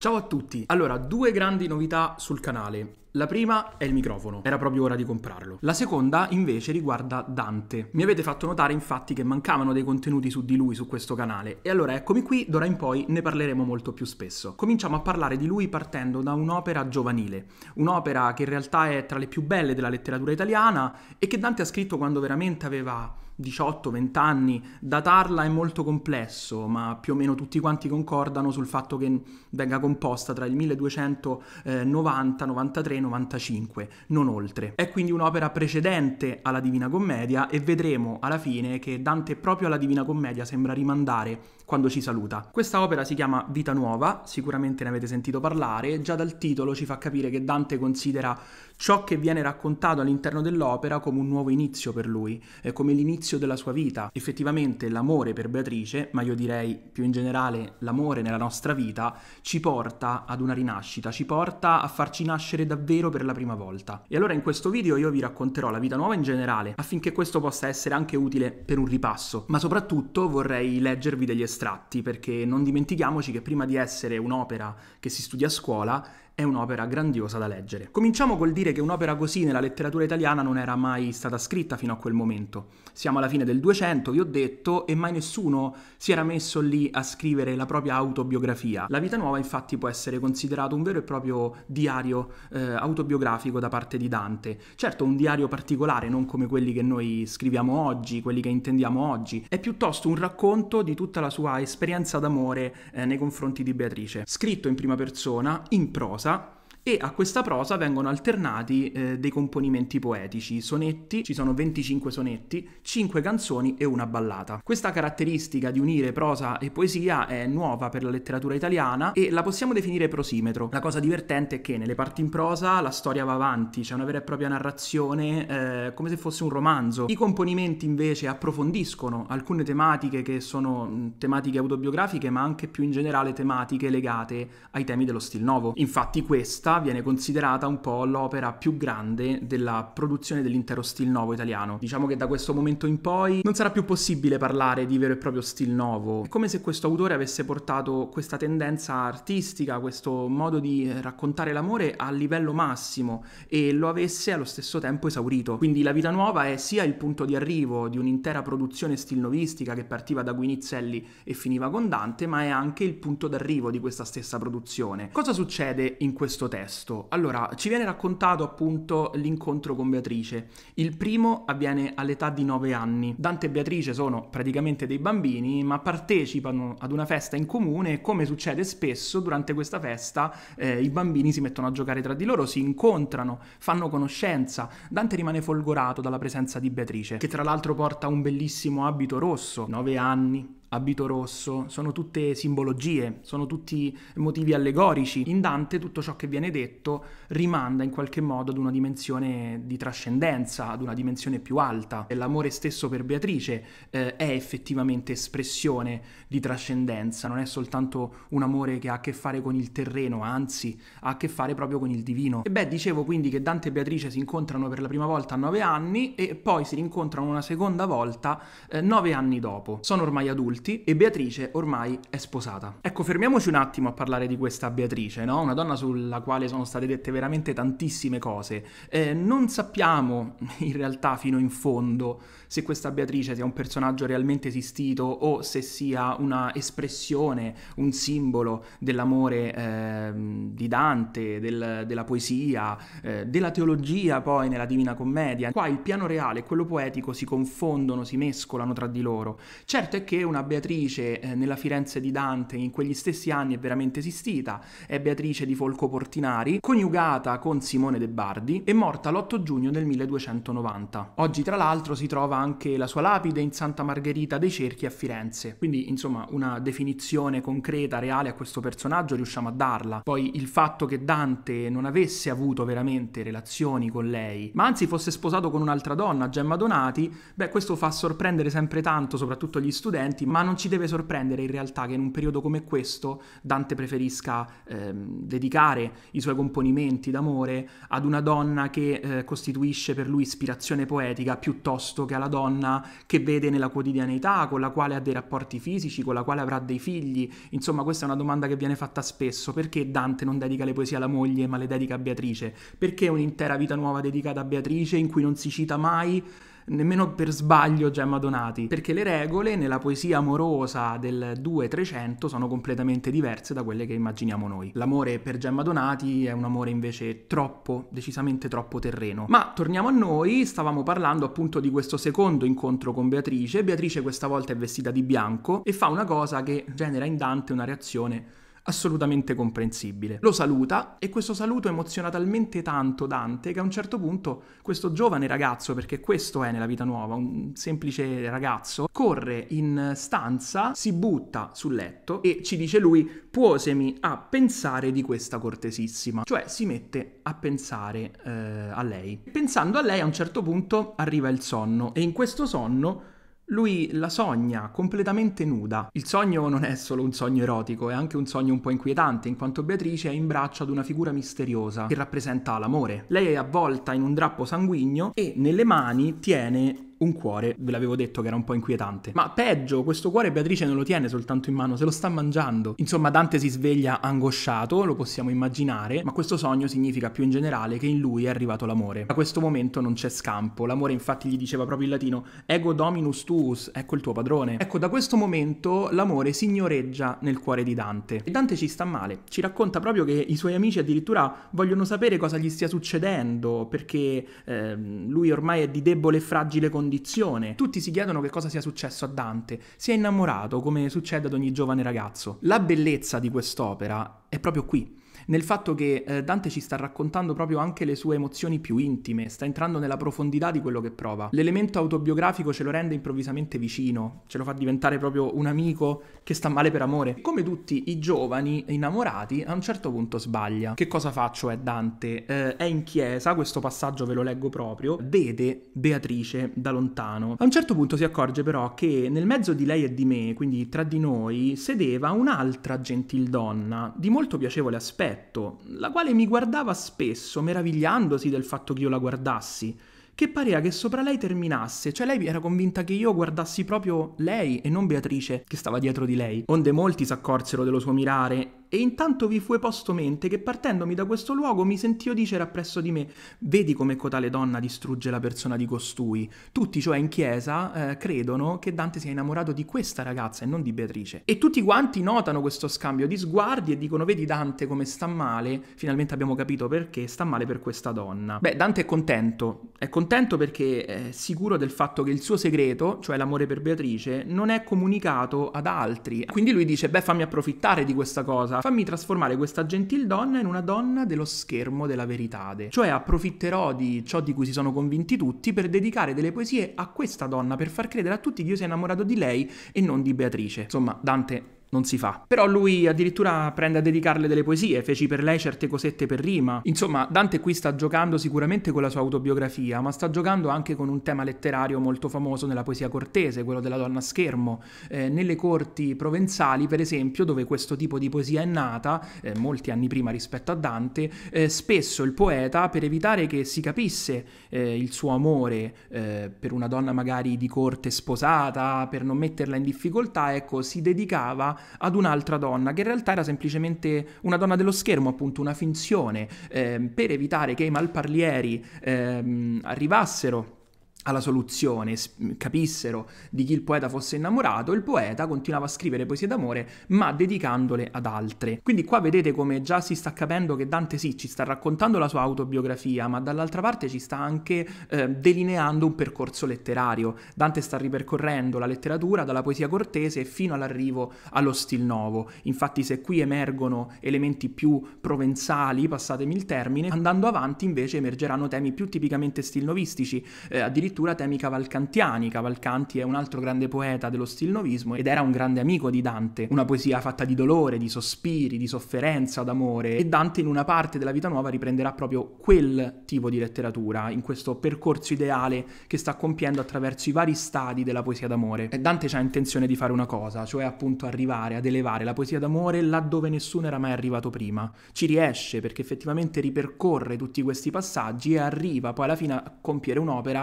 Ciao a tutti, allora due grandi novità sul canale. La prima è il microfono, era proprio ora di comprarlo. La seconda invece riguarda Dante. Mi avete fatto notare infatti che mancavano dei contenuti su di lui su questo canale e allora eccomi qui, d'ora in poi ne parleremo molto più spesso. Cominciamo a parlare di lui partendo da un'opera giovanile, un'opera che in realtà è tra le più belle della letteratura italiana e che Dante ha scritto quando veramente aveva 18-20 anni, datarla è molto complesso, ma più o meno tutti quanti concordano sul fatto che venga composta tra il 1290, 93 e 95, non oltre. È quindi un'opera precedente alla Divina Commedia e vedremo alla fine che Dante proprio alla Divina Commedia sembra rimandare quando ci saluta. Questa opera si chiama Vita Nuova, sicuramente ne avete sentito parlare, già dal titolo ci fa capire che Dante considera ciò che viene raccontato all'interno dell'opera come un nuovo inizio per lui, come l'inizio della sua vita. Effettivamente l'amore per Beatrice, ma io direi più in generale l'amore nella nostra vita, ci porta ad una rinascita, ci porta a farci nascere davvero per la prima volta. E allora in questo video io vi racconterò la vita nuova in generale, affinché questo possa essere anche utile per un ripasso, ma soprattutto vorrei leggervi degli estremi estratti, perché non dimentichiamoci che prima di essere un'opera che si studia a scuola, è un'opera grandiosa da leggere. Cominciamo col dire che un'opera così nella letteratura italiana non era mai stata scritta fino a quel momento. Siamo alla fine del 200, vi ho detto, e mai nessuno si era messo lì a scrivere la propria autobiografia. La vita nuova infatti può essere considerato un vero e proprio diario eh, autobiografico da parte di Dante. Certo, un diario particolare, non come quelli che noi scriviamo oggi, quelli che intendiamo oggi, è piuttosto un racconto di tutta la sua esperienza d'amore eh, nei confronti di Beatrice, scritto in prima persona, in prosa, e a questa prosa vengono alternati eh, dei componimenti poetici, sonetti, ci sono 25 sonetti, 5 canzoni e una ballata. Questa caratteristica di unire prosa e poesia è nuova per la letteratura italiana e la possiamo definire prosimetro. La cosa divertente è che nelle parti in prosa la storia va avanti, c'è una vera e propria narrazione eh, come se fosse un romanzo. I componimenti invece approfondiscono alcune tematiche che sono mm, tematiche autobiografiche ma anche più in generale tematiche legate ai temi dello stil nuovo. Infatti questa viene considerata un po' l'opera più grande della produzione dell'intero stil nuovo italiano. Diciamo che da questo momento in poi non sarà più possibile parlare di vero e proprio stil nuovo. È come se questo autore avesse portato questa tendenza artistica, questo modo di eh, raccontare l'amore a livello massimo e lo avesse allo stesso tempo esaurito. Quindi La vita nuova è sia il punto di arrivo di un'intera produzione stil novistica che partiva da Guinizelli e finiva con Dante, ma è anche il punto d'arrivo di questa stessa produzione. Cosa succede in questo testo? testo. Allora, ci viene raccontato appunto l'incontro con Beatrice. Il primo avviene all'età di 9 anni. Dante e Beatrice sono praticamente dei bambini, ma partecipano ad una festa in comune e come succede spesso, durante questa festa eh, i bambini si mettono a giocare tra di loro, si incontrano, fanno conoscenza. Dante rimane folgorato dalla presenza di Beatrice, che tra l'altro porta un bellissimo abito rosso, 9 anni, abito rosso, sono tutte simbologie, sono tutti motivi allegorici. In Dante tutto ciò che viene detto rimanda in qualche modo ad una dimensione di trascendenza, ad una dimensione più alta. E L'amore stesso per Beatrice eh, è effettivamente espressione di trascendenza, non è soltanto un amore che ha a che fare con il terreno, anzi ha a che fare proprio con il divino. E beh, dicevo quindi che Dante e Beatrice si incontrano per la prima volta a nove anni e poi si rincontrano una seconda volta eh, nove anni dopo. Sono ormai adulti adulti e Beatrice ormai è sposata. Ecco, fermiamoci un attimo a parlare di questa Beatrice, no? Una donna sulla quale sono state dette veramente tantissime cose. Eh, non sappiamo in realtà fino in fondo se questa Beatrice sia un personaggio realmente esistito o se sia una espressione, un simbolo dell'amore eh, di Dante, del, della poesia, eh, della teologia poi nella Divina Commedia. Qua il piano reale e quello poetico si confondono, si mescolano tra di loro. Certo è che una Beatrice eh, nella Firenze di Dante in quegli stessi anni è veramente esistita, è Beatrice di Folco Portinari, coniugata con Simone De Bardi, e morta l'8 giugno del 1290. Oggi tra l'altro si trova anche la sua lapide in Santa Margherita dei Cerchi a Firenze, quindi insomma una definizione concreta, reale a questo personaggio riusciamo a darla. Poi il fatto che Dante non avesse avuto veramente relazioni con lei, ma anzi fosse sposato con un'altra donna, Gemma Donati, beh questo fa sorprendere sempre tanto soprattutto gli studenti, ma ma non ci deve sorprendere in realtà che in un periodo come questo Dante preferisca ehm, dedicare i suoi componimenti d'amore ad una donna che eh, costituisce per lui ispirazione poetica piuttosto che alla donna che vede nella quotidianità, con la quale ha dei rapporti fisici, con la quale avrà dei figli. Insomma, questa è una domanda che viene fatta spesso, perché Dante non dedica le poesie alla moglie ma le dedica a Beatrice? Perché un'intera vita nuova dedicata a Beatrice in cui non si cita mai nemmeno per sbaglio Gemma Donati, perché le regole nella poesia amorosa del 2-300 sono completamente diverse da quelle che immaginiamo noi. L'amore per Gemma Donati è un amore invece troppo, decisamente troppo terreno. Ma torniamo a noi, stavamo parlando appunto di questo secondo incontro con Beatrice, Beatrice questa volta è vestita di bianco e fa una cosa che genera in Dante una reazione assolutamente comprensibile. Lo saluta e questo saluto emoziona talmente tanto Dante che a un certo punto questo giovane ragazzo, perché questo è nella vita nuova, un semplice ragazzo, corre in stanza, si butta sul letto e ci dice lui puosemi a pensare di questa cortesissima, cioè si mette a pensare eh, a lei. Pensando a lei a un certo punto arriva il sonno e in questo sonno lui la sogna completamente nuda. Il sogno non è solo un sogno erotico, è anche un sogno un po' inquietante, in quanto Beatrice è in braccio ad una figura misteriosa che rappresenta l'amore. Lei è avvolta in un drappo sanguigno e nelle mani tiene un cuore, ve l'avevo detto che era un po' inquietante. Ma peggio, questo cuore Beatrice non lo tiene soltanto in mano, se lo sta mangiando. Insomma, Dante si sveglia angosciato, lo possiamo immaginare, ma questo sogno significa più in generale che in lui è arrivato l'amore. A questo momento non c'è scampo, l'amore infatti gli diceva proprio in latino ego dominus tuus, ecco il tuo padrone. Ecco, da questo momento l'amore signoreggia nel cuore di Dante. E Dante ci sta male, ci racconta proprio che i suoi amici addirittura vogliono sapere cosa gli stia succedendo, perché eh, lui ormai è di debole e fragile condizione condizione. Tutti si chiedono che cosa sia successo a Dante. Si è innamorato, come succede ad ogni giovane ragazzo. La bellezza di quest'opera è proprio qui nel fatto che eh, Dante ci sta raccontando proprio anche le sue emozioni più intime, sta entrando nella profondità di quello che prova. L'elemento autobiografico ce lo rende improvvisamente vicino, ce lo fa diventare proprio un amico che sta male per amore. Come tutti i giovani innamorati, a un certo punto sbaglia. Che cosa faccio? È Dante? Eh, è in chiesa, questo passaggio ve lo leggo proprio, vede Beatrice da lontano. A un certo punto si accorge però che nel mezzo di lei e di me, quindi tra di noi, sedeva un'altra gentildonna di molto piacevole aspetto letto, la quale mi guardava spesso, meravigliandosi del fatto che io la guardassi, che pareva che sopra lei terminasse, cioè lei era convinta che io guardassi proprio lei e non Beatrice che stava dietro di lei, onde molti si accorsero dello suo mirare e intanto vi fu posto mente che partendomi da questo luogo mi sentio dicere appresso di me vedi come cotale donna distrugge la persona di costui tutti cioè in chiesa eh, credono che Dante sia innamorato di questa ragazza e non di Beatrice e tutti quanti notano questo scambio di sguardi e dicono vedi Dante come sta male finalmente abbiamo capito perché sta male per questa donna beh Dante è contento è contento perché è eh, sicuro del fatto che il suo segreto cioè l'amore per Beatrice non è comunicato ad altri quindi lui dice beh fammi approfittare di questa cosa fammi trasformare questa gentil donna in una donna dello schermo della veritade. Cioè approfitterò di ciò di cui si sono convinti tutti per dedicare delle poesie a questa donna per far credere a tutti che io sia innamorato di lei e non di Beatrice. Insomma, Dante non si fa. Però lui addirittura prende a dedicarle delle poesie, feci per lei certe cosette per rima. Insomma, Dante qui sta giocando sicuramente con la sua autobiografia, ma sta giocando anche con un tema letterario molto famoso nella poesia cortese, quello della donna a schermo. Eh, nelle corti provenzali, per esempio, dove questo tipo di poesia è nata, eh, molti anni prima rispetto a Dante, eh, spesso il poeta, per evitare che si capisse eh, il suo amore eh, per una donna magari di corte sposata, per non metterla in difficoltà, ecco, si dedicava ad un'altra donna, che in realtà era semplicemente una donna dello schermo, appunto una finzione, eh, per evitare che i malparlieri eh, arrivassero alla soluzione, capissero di chi il poeta fosse innamorato, il poeta continuava a scrivere poesie d'amore, ma dedicandole ad altre. Quindi qua vedete come già si sta capendo che Dante sì, ci sta raccontando la sua autobiografia, ma dall'altra parte ci sta anche eh, delineando un percorso letterario. Dante sta ripercorrendo la letteratura dalla poesia cortese fino all'arrivo allo stil novo. Infatti se qui emergono elementi più provenzali, passatemi il termine, andando avanti invece emergeranno temi più tipicamente stilnovistici, eh, addirittura addirittura temi cavalcantiani. Cavalcanti è un altro grande poeta dello stilnovismo ed era un grande amico di Dante, una poesia fatta di dolore, di sospiri, di sofferenza, d'amore e Dante in una parte della vita nuova riprenderà proprio quel tipo di letteratura, in questo percorso ideale che sta compiendo attraverso i vari stadi della poesia d'amore. E Dante ha intenzione di fare una cosa, cioè appunto arrivare ad elevare la poesia d'amore laddove nessuno era mai arrivato prima. Ci riesce perché effettivamente ripercorre tutti questi passaggi e arriva poi alla fine a compiere un'opera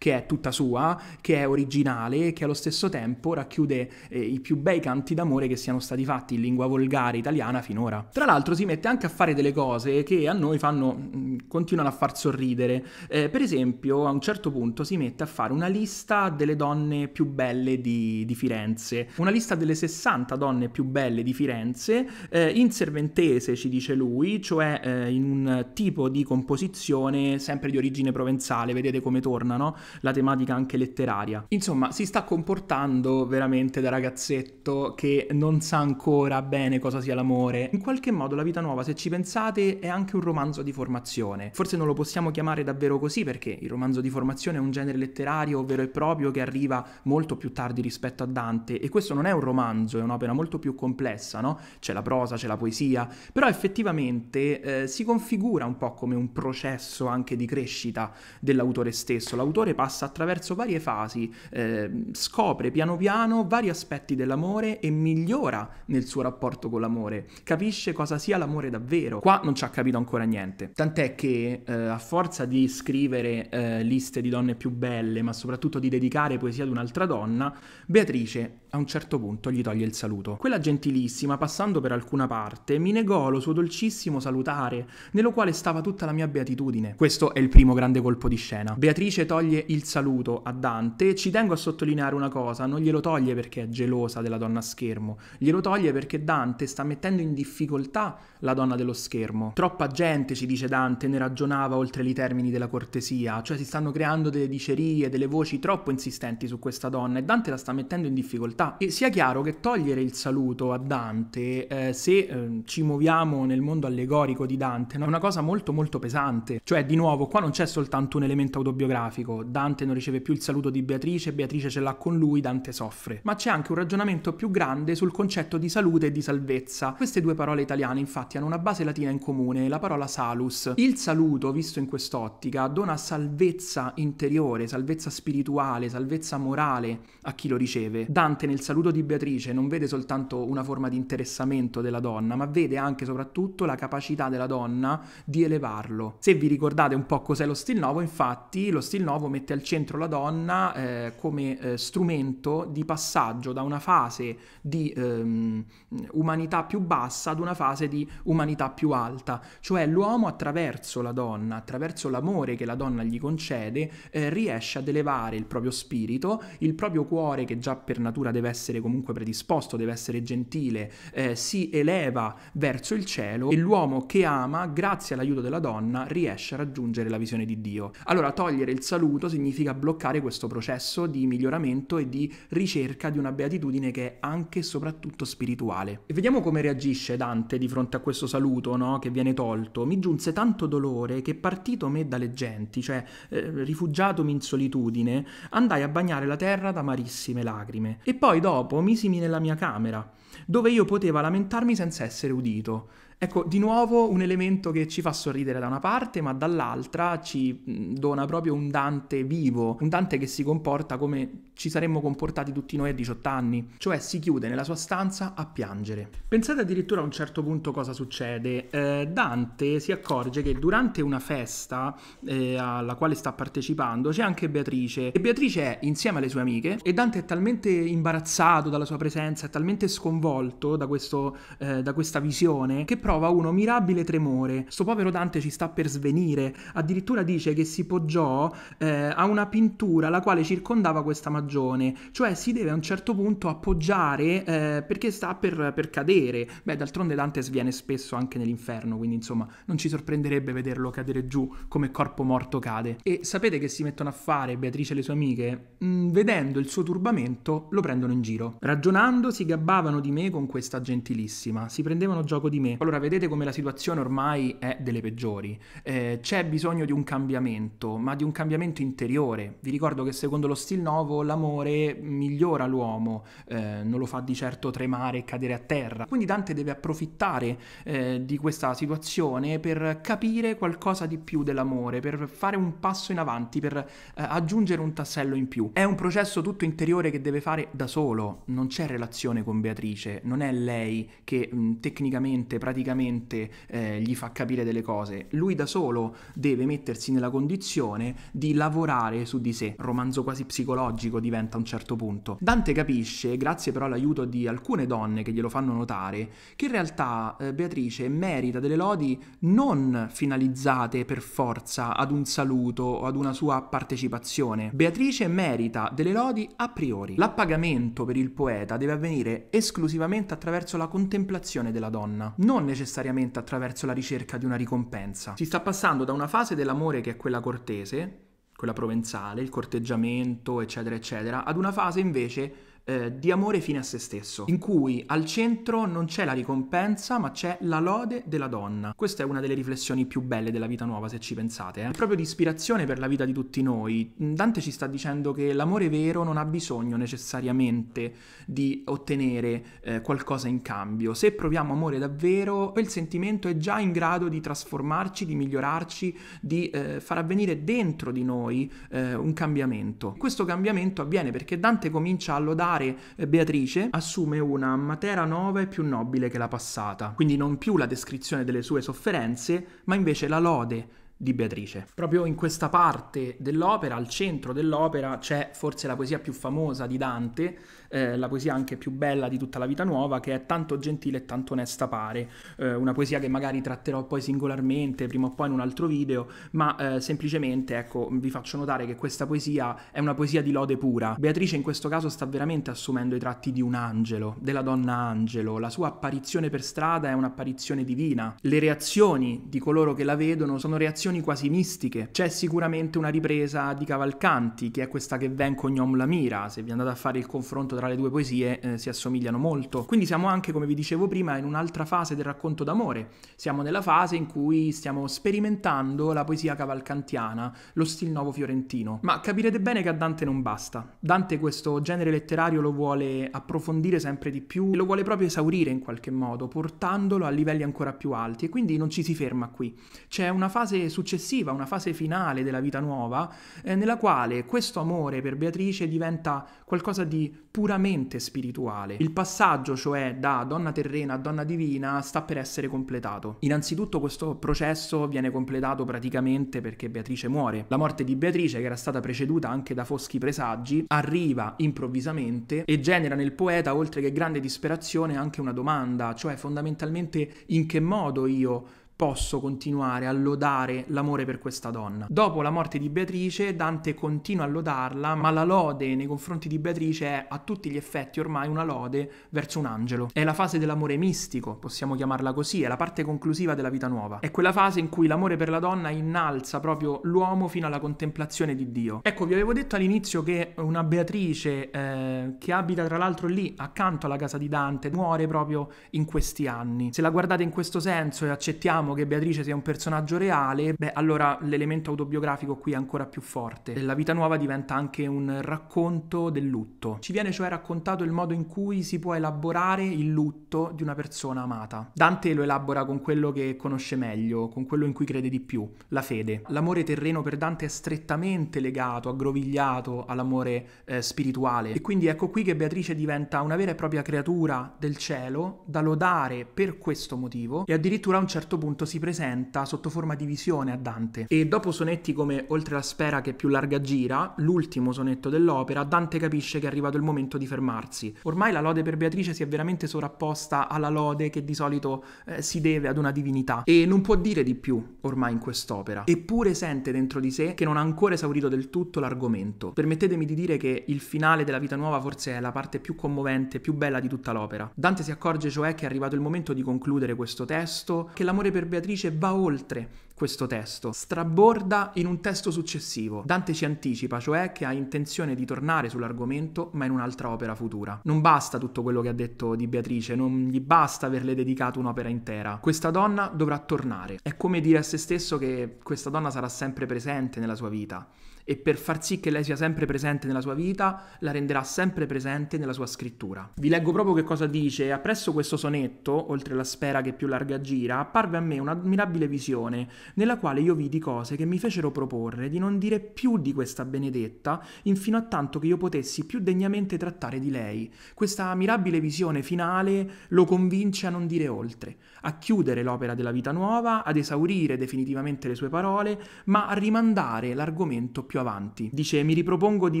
che è tutta sua, che è originale, che allo stesso tempo racchiude eh, i più bei canti d'amore che siano stati fatti in lingua volgare italiana finora. Tra l'altro si mette anche a fare delle cose che a noi fanno, mh, continuano a far sorridere. Eh, per esempio, a un certo punto si mette a fare una lista delle donne più belle di, di Firenze, una lista delle 60 donne più belle di Firenze, eh, in serventese ci dice lui, cioè eh, in un tipo di composizione sempre di origine provenzale, vedete come tornano, la tematica anche letteraria. Insomma, si sta comportando veramente da ragazzetto che non sa ancora bene cosa sia l'amore. In qualche modo La vita nuova, se ci pensate, è anche un romanzo di formazione. Forse non lo possiamo chiamare davvero così perché il romanzo di formazione è un genere letterario vero e proprio che arriva molto più tardi rispetto a Dante e questo non è un romanzo, è un'opera molto più complessa, no? C'è la prosa, c'è la poesia, però effettivamente eh, si configura un po' come un processo anche di crescita dell'autore stesso. L'autore passa attraverso varie fasi, eh, scopre piano piano vari aspetti dell'amore e migliora nel suo rapporto con l'amore, capisce cosa sia l'amore davvero. Qua non ci ha capito ancora niente. Tant'è che eh, a forza di scrivere eh, liste di donne più belle, ma soprattutto di dedicare poesia ad un'altra donna, Beatrice a un certo punto gli toglie il saluto. Quella gentilissima, passando per alcuna parte, mi negò lo suo dolcissimo salutare, nello quale stava tutta la mia beatitudine. Questo è il primo grande colpo di scena. Beatrice toglie il saluto a Dante, ci tengo a sottolineare una cosa, non glielo toglie perché è gelosa della donna a schermo, glielo toglie perché Dante sta mettendo in difficoltà la donna dello schermo. Troppa gente, ci dice Dante, ne ragionava oltre i termini della cortesia, cioè si stanno creando delle dicerie, delle voci troppo insistenti su questa donna e Dante la sta mettendo in difficoltà. E sia chiaro che togliere il saluto a Dante, eh, se eh, ci muoviamo nel mondo allegorico di Dante, no? è una cosa molto molto pesante. Cioè, di nuovo, qua non c'è soltanto un elemento autobiografico, Dante non riceve più il saluto di Beatrice, Beatrice ce l'ha con lui, Dante soffre. Ma c'è anche un ragionamento più grande sul concetto di salute e di salvezza. Queste due parole italiane infatti hanno una base latina in comune, la parola salus. Il saluto, visto in quest'ottica, dona salvezza interiore, salvezza spirituale, salvezza morale a chi lo riceve. Dante nel saluto di Beatrice non vede soltanto una forma di interessamento della donna, ma vede anche e soprattutto la capacità della donna di elevarlo. Se vi ricordate un po' cos'è lo stil novo, infatti lo stil novo mette mette al centro la donna eh, come eh, strumento di passaggio da una fase di ehm, umanità più bassa ad una fase di umanità più alta, cioè l'uomo attraverso la donna, attraverso l'amore che la donna gli concede, eh, riesce ad elevare il proprio spirito, il proprio cuore che già per natura deve essere comunque predisposto, deve essere gentile, eh, si eleva verso il cielo e l'uomo che ama, grazie all'aiuto della donna, riesce a raggiungere la visione di Dio. Allora togliere il saluto significa bloccare questo processo di miglioramento e di ricerca di una beatitudine che è anche e soprattutto spirituale. E vediamo come reagisce Dante di fronte a questo saluto no, che viene tolto. Mi giunse tanto dolore che partito me dalle genti, cioè eh, rifugiatomi in solitudine, andai a bagnare la terra d'amarissime lacrime. E poi dopo misimi nella mia camera, dove io poteva lamentarmi senza essere udito Ecco, di nuovo un elemento che ci fa sorridere da una parte, ma dall'altra ci dona proprio un Dante vivo, un Dante che si comporta come ci saremmo comportati tutti noi a 18 anni, cioè si chiude nella sua stanza a piangere. Pensate addirittura a un certo punto cosa succede. Eh, Dante si accorge che durante una festa eh, alla quale sta partecipando c'è anche Beatrice e Beatrice è insieme alle sue amiche e Dante è talmente imbarazzato dalla sua presenza, è talmente sconvolto da, questo, eh, da questa visione che prova uno mirabile tremore. Sto povero Dante ci sta per svenire. Addirittura dice che si poggiò eh, a una pintura la quale circondava questa magione, cioè si deve a un certo punto appoggiare eh, perché sta per, per cadere. Beh, d'altronde Dante sviene spesso anche nell'inferno, quindi insomma non ci sorprenderebbe vederlo cadere giù come corpo morto cade. E sapete che si mettono a fare Beatrice e le sue amiche? Mm, vedendo il suo turbamento lo prendono in giro. Ragionando si gabbavano di me con questa gentilissima, si prendevano gioco di me. Allora vedete come la situazione ormai è delle peggiori. Eh, c'è bisogno di un cambiamento, ma di un cambiamento interiore. Vi ricordo che secondo lo Stil Novo l'amore migliora l'uomo, eh, non lo fa di certo tremare e cadere a terra. Quindi Dante deve approfittare eh, di questa situazione per capire qualcosa di più dell'amore, per fare un passo in avanti, per eh, aggiungere un tassello in più. È un processo tutto interiore che deve fare da solo, non c'è relazione con Beatrice, non è lei che mh, tecnicamente, praticamente mediaticamente eh, gli fa capire delle cose. Lui da solo deve mettersi nella condizione di lavorare su di sé. Romanzo quasi psicologico diventa a un certo punto. Dante capisce, grazie però all'aiuto di alcune donne che glielo fanno notare, che in realtà eh, Beatrice merita delle lodi non finalizzate per forza ad un saluto o ad una sua partecipazione. Beatrice merita delle lodi a priori. L'appagamento per il poeta deve avvenire esclusivamente attraverso la contemplazione della donna, non necessariamente attraverso la ricerca di una ricompensa. Si sta passando da una fase dell'amore che è quella cortese, quella provenzale, il corteggiamento, eccetera, eccetera, ad una fase invece eh, di amore fine a se stesso, in cui al centro non c'è la ricompensa ma c'è la lode della donna. Questa è una delle riflessioni più belle della vita nuova se ci pensate. Eh. È proprio di ispirazione per la vita di tutti noi. Mm, Dante ci sta dicendo che l'amore vero non ha bisogno necessariamente di ottenere eh, qualcosa in cambio. Se proviamo amore davvero, quel sentimento è già in grado di trasformarci, di migliorarci, di eh, far avvenire dentro di noi eh, un cambiamento. Questo cambiamento avviene perché Dante comincia a lodare popolare eh, Beatrice assume una matera nuova e più nobile che la passata, quindi non più la descrizione delle sue sofferenze, ma invece la lode di Beatrice. Proprio in questa parte dell'opera, al centro dell'opera, c'è forse la poesia più famosa di Dante, eh, la poesia anche più bella di tutta la vita nuova, che è Tanto gentile e tanto onesta pare, eh, una poesia che magari tratterò poi singolarmente, prima o poi in un altro video, ma eh, semplicemente ecco, vi faccio notare che questa poesia è una poesia di lode pura. Beatrice in questo caso sta veramente assumendo i tratti di un angelo, della donna angelo, la sua apparizione per strada è un'apparizione divina, le reazioni di coloro che la vedono sono reazioni quasi mistiche, c'è sicuramente una ripresa di Cavalcanti, che è questa che ven cognom la mira, se vi andate a fare il confronto tra le due poesie eh, si assomigliano molto. Quindi siamo anche, come vi dicevo prima, in un'altra fase del racconto d'amore. Siamo nella fase in cui stiamo sperimentando la poesia cavalcantiana, lo stil nuovo fiorentino. Ma capirete bene che a Dante non basta. Dante questo genere letterario lo vuole approfondire sempre di più, lo vuole proprio esaurire in qualche modo, portandolo a livelli ancora più alti e quindi non ci si ferma qui. C'è una fase successiva, una fase finale della vita nuova, eh, nella quale questo amore per Beatrice diventa qualcosa di pura puramente spirituale. Il passaggio, cioè da donna terrena a donna divina, sta per essere completato. Innanzitutto questo processo viene completato praticamente perché Beatrice muore. La morte di Beatrice, che era stata preceduta anche da foschi presagi, arriva improvvisamente e genera nel poeta, oltre che grande disperazione, anche una domanda, cioè fondamentalmente in che modo io posso continuare a lodare l'amore per questa donna. Dopo la morte di Beatrice, Dante continua a lodarla, ma la lode nei confronti di Beatrice è a tutti gli effetti ormai una lode verso un angelo. È la fase dell'amore mistico, possiamo chiamarla così, è la parte conclusiva della vita nuova. È quella fase in cui l'amore per la donna innalza proprio l'uomo fino alla contemplazione di Dio. Ecco, vi avevo detto all'inizio che una Beatrice eh, che abita tra l'altro lì accanto alla casa di Dante muore proprio in questi anni. Se la guardate in questo senso e accettiamo supponiamo che Beatrice sia un personaggio reale, beh allora l'elemento autobiografico qui è ancora più forte. La vita nuova diventa anche un racconto del lutto. Ci viene cioè raccontato il modo in cui si può elaborare il lutto di una persona amata. Dante lo elabora con quello che conosce meglio, con quello in cui crede di più, la fede. L'amore terreno per Dante è strettamente legato, aggrovigliato all'amore eh, spirituale e quindi ecco qui che Beatrice diventa una vera e propria creatura del cielo da lodare per questo motivo e addirittura a un certo punto appunto si presenta sotto forma di visione a Dante e dopo sonetti come Oltre la sfera che più larga gira, l'ultimo sonetto dell'opera, Dante capisce che è arrivato il momento di fermarsi. Ormai la lode per Beatrice si è veramente sovrapposta alla lode che di solito eh, si deve ad una divinità e non può dire di più ormai in quest'opera, eppure sente dentro di sé che non ha ancora esaurito del tutto l'argomento. Permettetemi di dire che il finale della vita nuova forse è la parte più commovente, più bella di tutta l'opera. Dante si accorge cioè che è arrivato il momento di concludere questo testo, che l'amore per Beatrice va oltre questo testo, straborda in un testo successivo. Dante ci anticipa, cioè che ha intenzione di tornare sull'argomento ma in un'altra opera futura. Non basta tutto quello che ha detto di Beatrice, non gli basta averle dedicato un'opera intera. Questa donna dovrà tornare. È come dire a se stesso che questa donna sarà sempre presente nella sua vita e per far sì che lei sia sempre presente nella sua vita, la renderà sempre presente nella sua scrittura. Vi leggo proprio che cosa dice. Appresso questo sonetto, oltre la sfera che più larga gira, apparve a me un'ammirabile visione, nella quale io vidi cose che mi fecero proporre di non dire più di questa benedetta, infino a tanto che io potessi più degnamente trattare di lei. Questa ammirabile visione finale lo convince a non dire oltre, a chiudere l'opera della vita nuova, ad esaurire definitivamente le sue parole, ma a rimandare l'argomento più avanti. Dice: Mi ripropongo di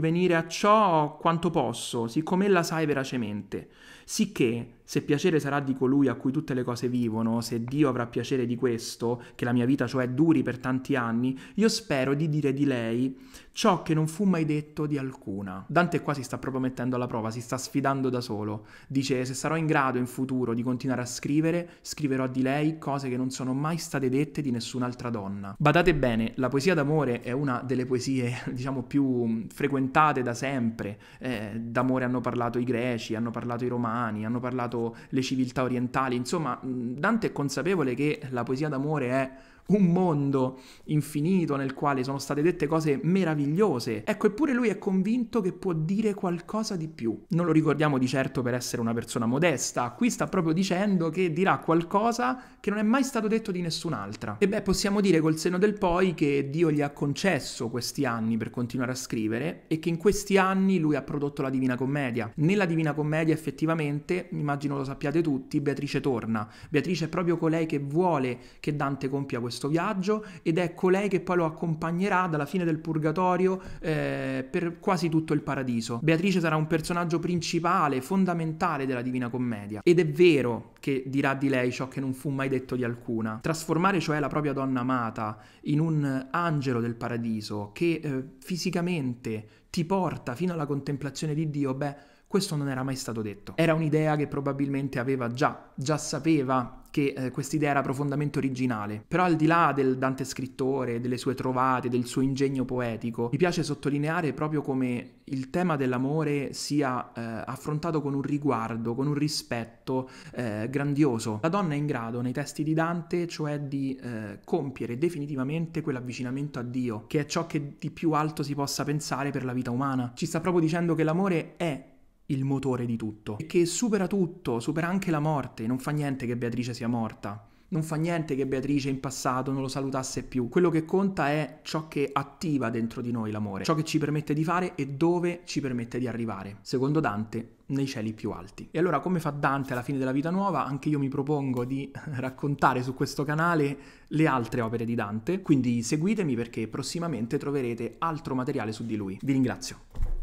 venire a ciò quanto posso, siccome ella sai veracemente, sicché se piacere sarà di colui a cui tutte le cose vivono, se Dio avrà piacere di questo, che la mia vita cioè duri per tanti anni, io spero di dire di lei ciò che non fu mai detto di alcuna. Dante qua si sta proprio mettendo alla prova, si sta sfidando da solo. Dice se sarò in grado in futuro di continuare a scrivere, scriverò di lei cose che non sono mai state dette di nessun'altra donna. Badate bene, la poesia d'amore è una delle poesie, diciamo, più frequentate da sempre. Eh, d'amore hanno parlato i greci, hanno parlato i romani, hanno parlato le civiltà orientali, insomma Dante è consapevole che la poesia d'amore è un mondo infinito nel quale sono state dette cose meravigliose. Ecco, eppure lui è convinto che può dire qualcosa di più. Non lo ricordiamo di certo per essere una persona modesta, qui sta proprio dicendo che dirà qualcosa che non è mai stato detto di nessun'altra. E beh, possiamo dire col seno del poi che Dio gli ha concesso questi anni per continuare a scrivere e che in questi anni lui ha prodotto la Divina Commedia. Nella Divina Commedia effettivamente, immagino lo sappiate tutti, Beatrice torna. Beatrice è proprio colei che vuole che Dante compia questo questo viaggio ed è colei ecco che poi lo accompagnerà dalla fine del purgatorio eh, per quasi tutto il paradiso. Beatrice sarà un personaggio principale, fondamentale della Divina Commedia ed è vero che dirà di lei ciò che non fu mai detto di alcuna. Trasformare cioè la propria donna amata in un angelo del paradiso che eh, fisicamente ti porta fino alla contemplazione di Dio, beh, questo non era mai stato detto. Era un'idea che probabilmente aveva già, già sapeva che eh, quest'idea era profondamente originale. Però al di là del Dante scrittore, delle sue trovate, del suo ingegno poetico, mi piace sottolineare proprio come il tema dell'amore sia eh, affrontato con un riguardo, con un rispetto eh, grandioso. La donna è in grado nei testi di Dante, cioè di eh, compiere definitivamente quell'avvicinamento a Dio, che è ciò che di più alto si possa pensare per la vita umana. Ci sta proprio dicendo che l'amore è il motore di tutto, e che supera tutto, supera anche la morte, non fa niente che Beatrice sia morta. Non fa niente che Beatrice in passato non lo salutasse più. Quello che conta è ciò che attiva dentro di noi l'amore, ciò che ci permette di fare e dove ci permette di arrivare. Secondo Dante, nei cieli più alti. E allora, come fa Dante alla fine della vita nuova, anche io mi propongo di raccontare su questo canale le altre opere di Dante. Quindi seguitemi perché prossimamente troverete altro materiale su di lui. Vi ringrazio.